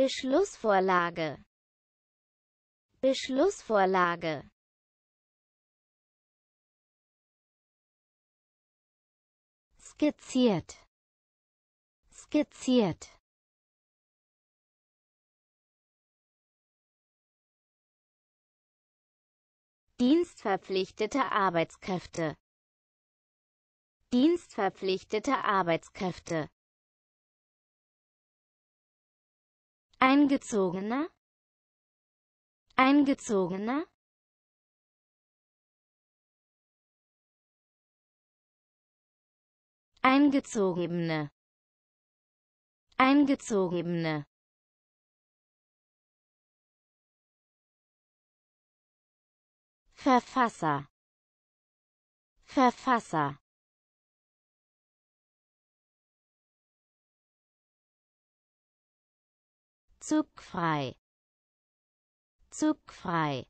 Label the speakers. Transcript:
Speaker 1: Beschlussvorlage Beschlussvorlage skizziert skizziert Dienstverpflichtete Arbeitskräfte Dienstverpflichtete Arbeitskräfte eingezogener eingezogener eingezogene eingezogene Verfasser Verfasser zugfrei zugfrei